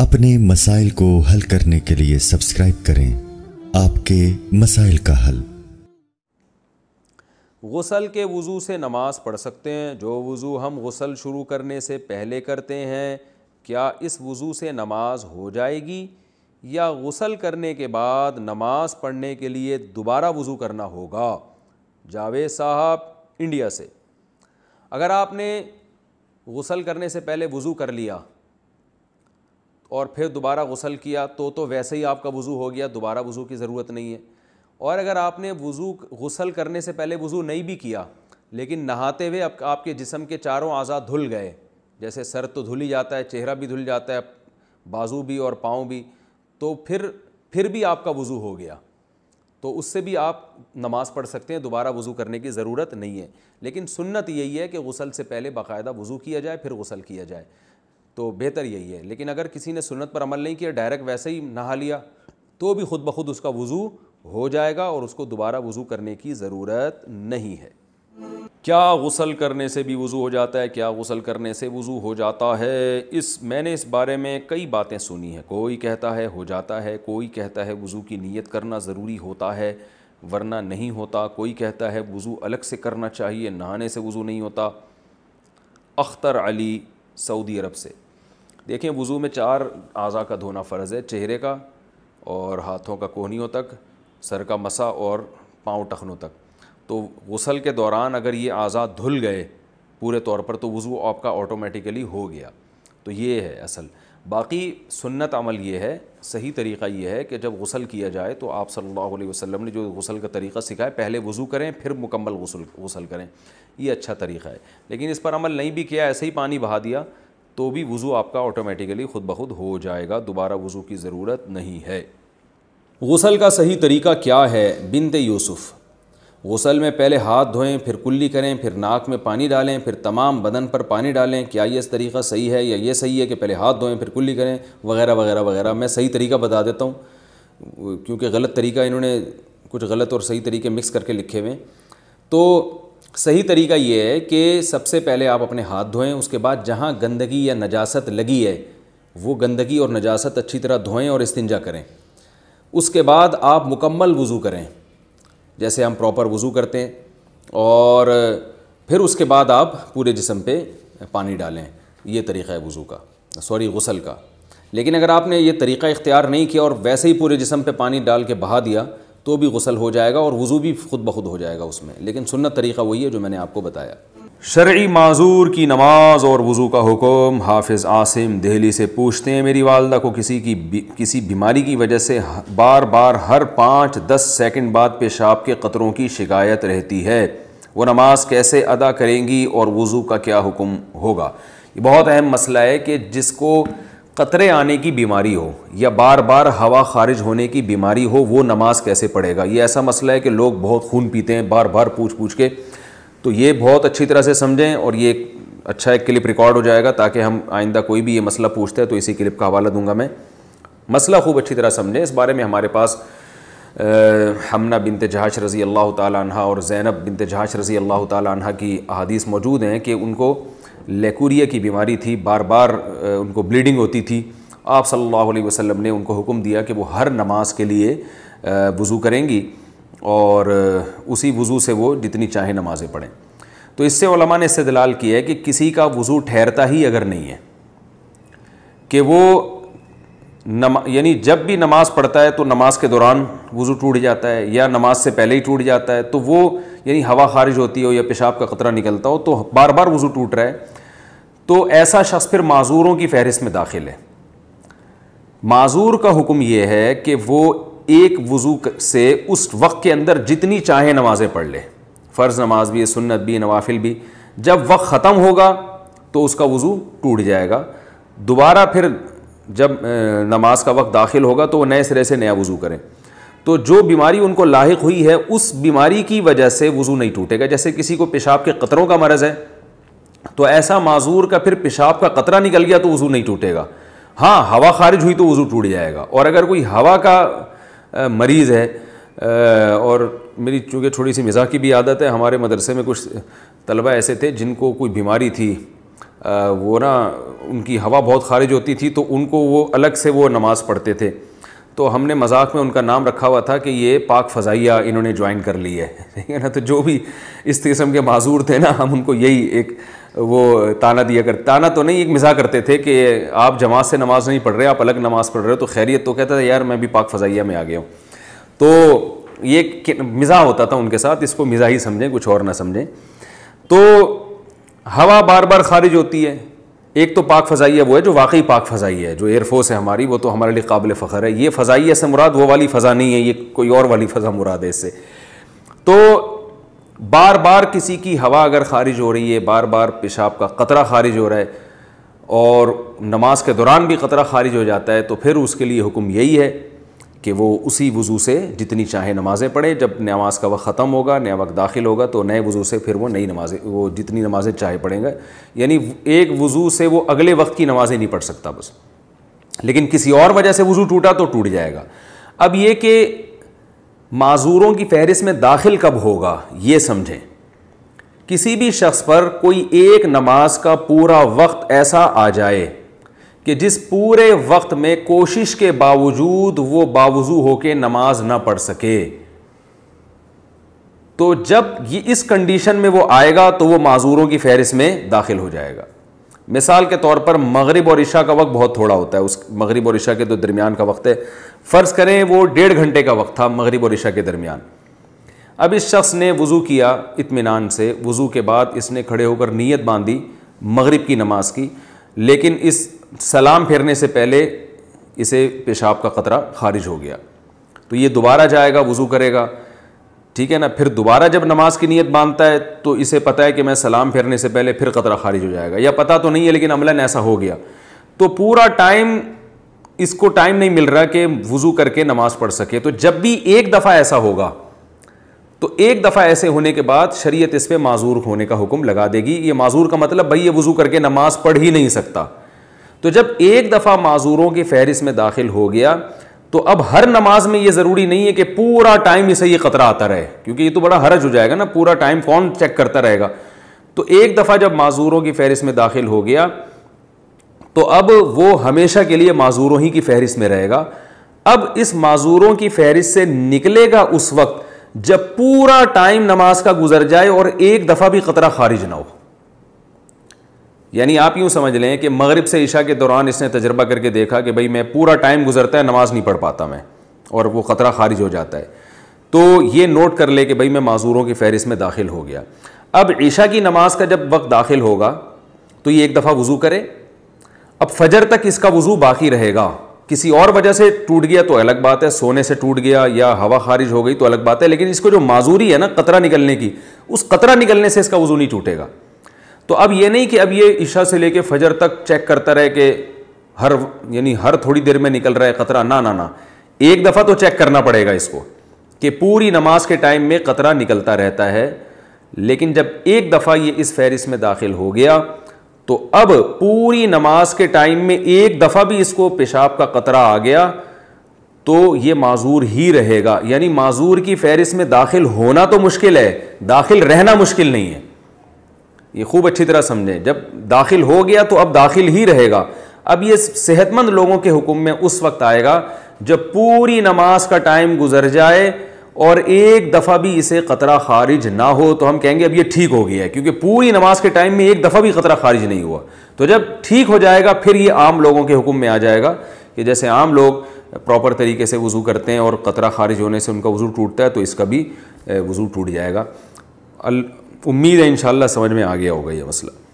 अपने मसाइल को हल करने के लिए सब्सक्राइब करें आपके मसाइल का हल गसल के वज़ू से नमाज़ पढ़ सकते हैं जो वज़ू हम गसल शुरू करने से पहले करते हैं क्या इस वज़ू से नमाज हो जाएगी या गसल करने के बाद नमाज पढ़ने के लिए दोबारा वज़ू करना होगा जावेद साहब इंडिया से अगर आपने गसल करने से पहले वज़ू कर लिया और फिर दोबारा गसल किया तो तो वैसे ही आपका वज़ू हो गया दोबारा वज़ू की ज़रूरत नहीं है और अगर आपने वज़ू गसल करने से पहले वज़ू नहीं भी किया लेकिन नहाते हुए आप, आपके जिसम के चारों आज़ाद धुल गए जैसे सर तो धुल ही जाता है चेहरा भी धुल जाता है बाजू भी और पाँव भी तो फिर फिर भी आपका वज़ू हो गया तो उससे भी आप नमाज़ पढ़ सकते हैं दोबारा वज़ू करने की ज़रूरत नहीं है लेकिन सुन्नत यही है कि गसल से पहले बाकायदा वज़ू किया जाए फिर गसल किया जाए तो बेहतर यही है लेकिन अगर किसी ने सुनत पर अमल नहीं किया डायरेक्ट वैसे ही नहा लिया तो भी ख़ुद ब खुद उसका वज़ू हो जाएगा और उसको दोबारा वज़ू करने की ज़रूरत नहीं है क्या गसल करने से भी वज़ू हो जाता है क्या गसल करने से वज़ू हो जाता है इस मैंने इस बारे में कई बातें सुनी हैं कोई कहता है हो जाता है कोई कहता है वज़ू की नीयत करना ज़रूरी होता है वरना नहीं होता कोई कहता है वज़ू अलग से करना चाहिए नहाने से वज़ू नहीं होता अख्तर अली सऊदी अरब से देखें वज़ू में चार आजा का धोना फ़र्ज़ है चेहरे का और हाथों का कोहनीों तक सर का मसा और पाँव टखनों तक तो गसल के दौरान अगर ये अज़ा धुल गए पूरे तौर पर तो वज़ू आपका ऑटोमेटिकली हो गया तो ये है असल बाकी सुन्नत अमल ये है सही तरीक़ा ये है कि जब गसल किया जाए तो आप सल्लल्लाहु अलैहि वसल्लम ने जो गसल का तरीक़ा सिखाया पहले वज़ू करें फिर मुकम्मल गसल गसल करें ये अच्छा तरीक़ा है लेकिन इस पर अमल नहीं भी किया ऐसे ही पानी बहा दिया तो भी वज़ू आपका ऑटोमेटिकली ख़ुद ब खुद हो जाएगा दोबारा वज़ू की ज़रूरत नहीं है गसल का सही तरीका क्या है बिनत यूसुफ़ गसल में पहले हाथ धोएं फिर कुल्ली करें फिर नाक में पानी डालें फिर तमाम बदन पर पानी डालें क्या ये तरीका सही है या ये सही है कि पहले हाथ धोएं फिर कुल्ली करें वगैरह वगैरह वगैरह मैं सही तरीका बता देता हूँ क्योंकि गलत तरीका इन्होंने कुछ गलत और सही तरीके मिक्स करके लिखे हुए तो सही तरीका ये है कि सबसे पहले आप अपने हाथ धोएं उसके बाद जहाँ गंदगी या नजासत लगी है वो गंदगी और नजासत अच्छी तरह धोएं और इस्तिंजा करें उसके बाद आप मुकम्मल वज़ू करें जैसे हम प्रॉपर वज़ू करते हैं और फिर उसके बाद आप पूरे जिसम पे पानी डालें ये तरीक़ा है वज़ू का सॉरी गसल का लेकिन अगर आपने ये तरीक़ा इख्तियार नहीं किया और वैसे ही पूरे जिसम पे पानी डाल के बहा दिया तो भी गसल हो जाएगा और वज़ू भी खुद ब खुद हो जाएगा उसमें लेकिन सुन्नत तरीका वही है जो मैंने आपको बताया शर्य माजूर की नमाज और वज़ू का हुक्म हाफिज़ आसिम दिल्ली से पूछते हैं मेरी वालदा को किसी की किसी बीमारी की वजह से बार बार हर पाँच दस सेकेंड बाद पेशाब के क़तरों की शिकायत रहती है वो नमाज कैसे अदा करेंगी और वज़ू का क्या हुक्म होगा ये बहुत अहम मसला है कि जिसको कतरे आने की बीमारी हो या बार बार हवा खारिज होने की बीमारी हो वो नमाज़ कैसे पढ़ेगा ये ऐसा मसला है कि लोग बहुत खून पीते हैं बार बार पूछ पूछ के तो ये बहुत अच्छी तरह से समझें और ये अच्छा एक क्लिप रिकॉर्ड हो जाएगा ताकि हम आइंदा कोई भी ये मसला पूछते हैं तो इसी क्लिप का हवाला दूंगा मैं मसला खूब अच्छी तरह समझें इस बारे में हमारे पास हमना बिन जहाश रज़ी अल्लाह तह और ज़ैनब बिन जहाश रज़ी अल्लाह तह की अदीस मौजूद हैं कि उनको लेकुरिया की बीमारी थी बार बार उनको ब्लीडिंग होती थी आप सल्लल्लाहु अलैहि वसल्लम ने उनको हुक्म दिया कि वो हर नमाज के लिए वज़ू करेंगी और उसी वज़ू से वो जितनी चाहे नमाज़ें पढ़ें तो इससे उलमा ने इससे दलाल किया है कि किसी का वज़ू ठहरता ही अगर नहीं है कि वो नमा यानी जब भी नमाज़ पढ़ता है तो नमाज के दौरान वज़ू टूट जाता है या नमाज से पहले ही टूट जाता है तो वो यानी हवा खारिज होती हो या पेशाब का ख़तरा निकलता हो तो बार बार वज़ू टूट रहा है तो ऐसा शख्स फिर माजूरों की फहरिस्त में दाखिल है माजूर का हुक्म यह है कि वो एक वज़ू से उस वक्त के अंदर जितनी चाहे नमाज़ें पढ़ ले फ़र्ज़ नमाज भी सुन्नत भी नवाफिल भी जब वक्त ख़त्म होगा तो उसका वज़ू टूट जाएगा दोबारा फिर जब नमाज का वक्त दाखिल होगा तो वो नए सिरे से नया वज़ू करें तो जो बीमारी उनको लाक हुई है उस बीमारी की वजह से वज़ू नहीं टूटेगा जैसे किसी को पेशाब के कतरों का मरज़ है तो ऐसा माजूर का फिर पेशाब का कतरा निकल गया तो वज़ू नहीं टूटेगा हाँ हवा खारिज हुई तो वज़ू टूट जाएगा और अगर कोई हवा का मरीज़ है और मेरी चूँकि थोड़ी सी मिजाक की भी आदत है हमारे मदरसे में कुछ तलबा ऐसे थे जिनको कोई बीमारी थी वो ना उनकी हवा बहुत खारिज होती थी तो उनको वो अलग से वो नमाज़ पढ़ते थे तो हमने मजाक में उनका नाम रखा हुआ था कि ये पाक फ़जाइया इन्होंने ज्वाइन कर ली है ठीक है ना तो जो भी इस किस्म के माजूर थे ना हम उनको यही एक वो ताना दिया कर ताना तो नहीं एक मज़ा करते थे कि आप जमात से नमाज़ नहीं पढ़ रहे आप अलग नमाज़ पढ़ रहे हो तो खैरियत तो कहता था यार मैं भी पाक फ़जाइया में आ गया हूँ तो ये मिजा होता था उनके साथ इसको मिजा ही समझें कुछ और ना समझें तो हवा बार बार खारिज होती है एक तो पाक फ़जाइया वो है जो वाकई पाक फ़जाइया है जो एयरफोर्स है हमारी वो तो हमारे लिए काबिल फ़ख्र है ये फ़जाइया से मुराद वो वाली फ़ज़ा नहीं है ये कोई और वाली फ़ज़ा मुराद है इससे तो बार बार किसी की हवा अगर खारिज हो रही है बार बार पेशाब का कतरा खारिज हो रहा है और नमाज के दौरान भी कतरा खारिज हो जाता है तो फिर उसके लिए हुक्म यही है कि वो उसी वज़ू से जितनी चाहे नमाज़ें पढ़े जब नमाज का वक्त ख़त्म होगा नया वक्त दाखिल होगा तो नए वज़ू से फिर वो नई नमाज़ें वो जितनी नमाज़ें चाहे पढ़ेंगे यानी एक वज़ू से वो अगले वक्त की नमाज़ें नहीं पढ़ सकता बस लेकिन किसी और वजह से वज़ू टूटा तो टूट जाएगा अब ये कि माजूरों की फहरिस में दाखिल कब होगा ये समझें किसी भी शख्स पर कोई एक नमाज का पूरा वक्त ऐसा आ जाए कि जिस पूरे वक्त में कोशिश के बावजूद वो बावजू होके नमाज ना पढ़ सके तो जब ये इस कंडीशन में वो आएगा तो वो माजूरों की फहरिस्त में दाखिल हो जाएगा मिसाल के तौर पर मगरिब और ईशा का वक्त बहुत थोड़ा होता है उस मगरिब और ईशा के तो दरमियान का वक्त है फ़र्ज़ करें वो डेढ़ घंटे का वक्त था मगरिब और ईशा के दरमियान अब इस शख्स ने वज़ू किया इतमान से वज़ू के बाद इसने खड़े होकर नीयत बांधी मगरिब की नमाज की लेकिन इस सलाम फेरने से पहले इसे पेशाब का ख़तरा खारिज हो गया तो ये दोबारा जाएगा वज़ू करेगा ठीक है ना फिर दोबारा जब नमाज की नीयत बांधता है तो इसे पता है कि मैं सलाम फेरने से पहले फिर ख़तरा खारिज हो जाएगा या पता तो नहीं है लेकिन अमला ऐसा हो गया तो पूरा टाइम इसको टाइम नहीं मिल रहा कि वज़ू करके नमाज़ पढ़ सके तो जब भी एक दफ़ा ऐसा होगा तो एक दफ़ा ऐसे होने के बाद शरीयत इस पर माजूर होने का हुक्म लगा देगी ये माजूर का मतलब भाई ये वज़ू करके नमाज़ पढ़ ही नहीं सकता तो जब एक दफ़ा माजूरों की फहरिस में दाखिल हो गया तो अब हर नमाज में ये ज़रूरी नहीं है कि पूरा टाइम इसे ये ख़तरा आता रहे क्योंकि ये तो बड़ा हरज हो जाएगा ना पूरा टाइम कौन चेक करता रहेगा तो एक दफ़ा जब माजूरों की फहरिस्त में दाखिल हो गया तो अब वो हमेशा के लिए माजूरों ही की फहरिस में रहेगा अब इस माजूरों की फहरिस्त से निकलेगा उस वक्त जब पूरा टाइम नमाज का गुजर जाए और एक दफ़ा भी ख़तरा खारिज ना हो यानी आप यूँ समझ लें कि मगरब से ईशा के दौरान इसने तजर्बा करके देखा कि भाई मैं पूरा टाइम गुजरता है नमाज़ नहीं पढ़ पाता मैं और वो ख़तरा खारिज हो जाता है तो ये नोट कर ले कि भाई मैं माजूरों की फहरिस्त में दाखिल हो गया अब ईशा की नमाज का जब वक्त दाखिल होगा तो ये एक दफ़ा वज़ू करे अब फजर तक इसका वज़ू बाकी रहेगा किसी और वजह से टूट गया तो अलग बात है सोने से टूट गया या हवा खारिज हो गई तो अलग बात है लेकिन इसको जो माजूरी है ना कतरा निकलने की उस कतरा निकलने से इसका वज़ू नहीं टूटेगा तो अब ये नहीं कि अब ये ईशा से लेके फजर तक चेक करता रहे कि हर यानी हर थोड़ी देर में निकल रहा है कतरा ना ना ना एक दफ़ा तो चेक करना पड़ेगा इसको कि पूरी नमाज के टाइम में कतरा निकलता रहता है लेकिन जब एक दफ़ा ये इस फहरिस्त में दाखिल हो गया तो अब पूरी नमाज के टाइम में एक दफ़ा भी इसको पेशाब का कतरा आ गया तो ये माजूर ही रहेगा यानी माजूर की फहरिस्त में दाखिल होना तो मुश्किल है दाखिल रहना मुश्किल नहीं है ये खूब अच्छी तरह समझें जब दाखिल हो गया तो अब दाखिल ही रहेगा अब ये सेहतमंद लोगों के हुक्म में उस वक्त आएगा जब पूरी नमाज का टाइम गुजर जाए और एक दफ़ा भी इसे ख़तरा खारिज ना हो तो हम कहेंगे अब ये ठीक हो गया है क्योंकि पूरी नमाज के टाइम में एक दफ़ा भी ख़तरा खारिज नहीं हुआ तो जब ठीक हो जाएगा फिर ये आम लोगों के हुक्म में आ जाएगा कि जैसे आम लोग प्रॉपर तरीके से वज़ू करते हैं और क़तरा खारिज होने से उनका वज़ू टूटता है तो इसका भी वज़ू टूट जाएगा उम्मीद है इन समझ में आ गया होगा ये मसला